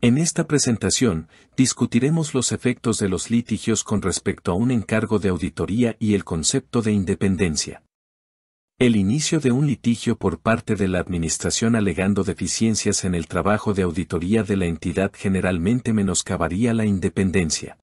En esta presentación, discutiremos los efectos de los litigios con respecto a un encargo de auditoría y el concepto de independencia. El inicio de un litigio por parte de la Administración alegando deficiencias en el trabajo de auditoría de la entidad generalmente menoscabaría la independencia.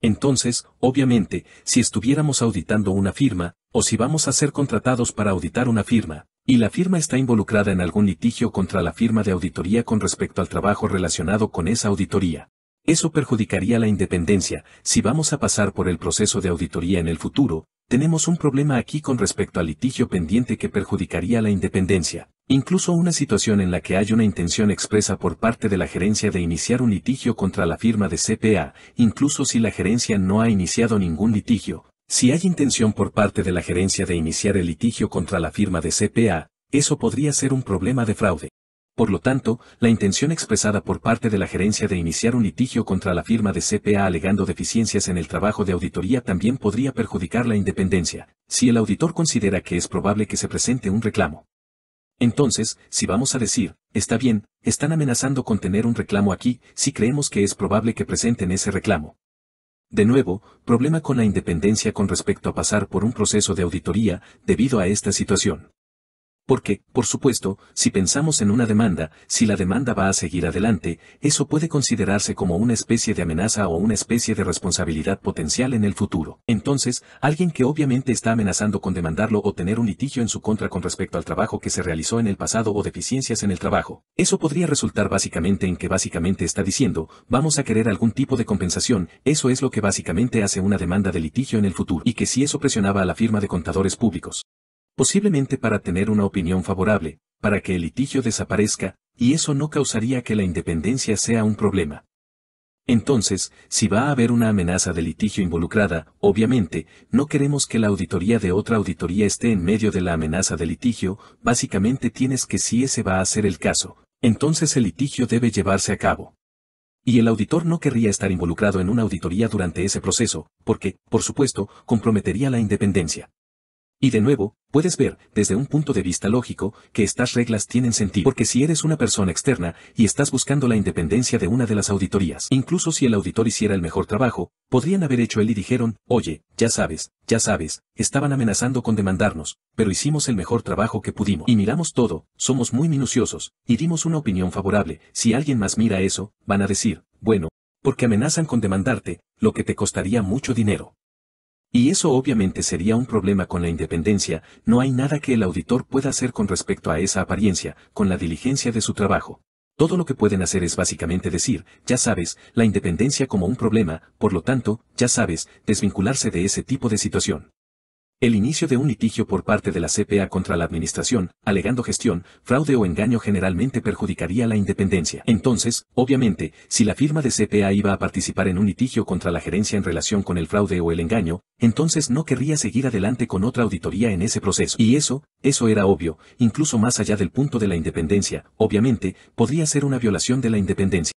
Entonces, obviamente, si estuviéramos auditando una firma, o si vamos a ser contratados para auditar una firma, y la firma está involucrada en algún litigio contra la firma de auditoría con respecto al trabajo relacionado con esa auditoría. Eso perjudicaría la independencia, si vamos a pasar por el proceso de auditoría en el futuro, tenemos un problema aquí con respecto al litigio pendiente que perjudicaría la independencia, incluso una situación en la que hay una intención expresa por parte de la gerencia de iniciar un litigio contra la firma de CPA, incluso si la gerencia no ha iniciado ningún litigio, si hay intención por parte de la gerencia de iniciar el litigio contra la firma de CPA, eso podría ser un problema de fraude. Por lo tanto, la intención expresada por parte de la gerencia de iniciar un litigio contra la firma de CPA alegando deficiencias en el trabajo de auditoría también podría perjudicar la independencia, si el auditor considera que es probable que se presente un reclamo. Entonces, si vamos a decir, está bien, están amenazando con tener un reclamo aquí, si creemos que es probable que presenten ese reclamo, de nuevo, problema con la independencia con respecto a pasar por un proceso de auditoría, debido a esta situación. Porque, por supuesto, si pensamos en una demanda, si la demanda va a seguir adelante, eso puede considerarse como una especie de amenaza o una especie de responsabilidad potencial en el futuro. Entonces, alguien que obviamente está amenazando con demandarlo o tener un litigio en su contra con respecto al trabajo que se realizó en el pasado o deficiencias en el trabajo, eso podría resultar básicamente en que básicamente está diciendo, vamos a querer algún tipo de compensación, eso es lo que básicamente hace una demanda de litigio en el futuro y que si eso presionaba a la firma de contadores públicos posiblemente para tener una opinión favorable, para que el litigio desaparezca, y eso no causaría que la independencia sea un problema. Entonces, si va a haber una amenaza de litigio involucrada, obviamente, no queremos que la auditoría de otra auditoría esté en medio de la amenaza de litigio, básicamente tienes que si ese va a ser el caso, entonces el litigio debe llevarse a cabo. Y el auditor no querría estar involucrado en una auditoría durante ese proceso, porque, por supuesto, comprometería la independencia. Y de nuevo, puedes ver, desde un punto de vista lógico, que estas reglas tienen sentido. Porque si eres una persona externa y estás buscando la independencia de una de las auditorías, incluso si el auditor hiciera el mejor trabajo, podrían haber hecho él y dijeron, oye, ya sabes, ya sabes, estaban amenazando con demandarnos, pero hicimos el mejor trabajo que pudimos. Y miramos todo, somos muy minuciosos, y dimos una opinión favorable. Si alguien más mira eso, van a decir, bueno, porque amenazan con demandarte, lo que te costaría mucho dinero. Y eso obviamente sería un problema con la independencia, no hay nada que el auditor pueda hacer con respecto a esa apariencia, con la diligencia de su trabajo. Todo lo que pueden hacer es básicamente decir, ya sabes, la independencia como un problema, por lo tanto, ya sabes, desvincularse de ese tipo de situación. El inicio de un litigio por parte de la CPA contra la administración, alegando gestión, fraude o engaño generalmente perjudicaría la independencia. Entonces, obviamente, si la firma de CPA iba a participar en un litigio contra la gerencia en relación con el fraude o el engaño, entonces no querría seguir adelante con otra auditoría en ese proceso. Y eso, eso era obvio, incluso más allá del punto de la independencia, obviamente, podría ser una violación de la independencia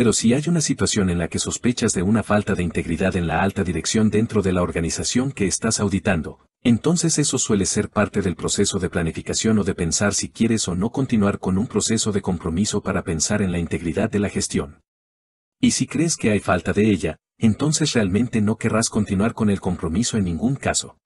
pero si hay una situación en la que sospechas de una falta de integridad en la alta dirección dentro de la organización que estás auditando, entonces eso suele ser parte del proceso de planificación o de pensar si quieres o no continuar con un proceso de compromiso para pensar en la integridad de la gestión. Y si crees que hay falta de ella, entonces realmente no querrás continuar con el compromiso en ningún caso.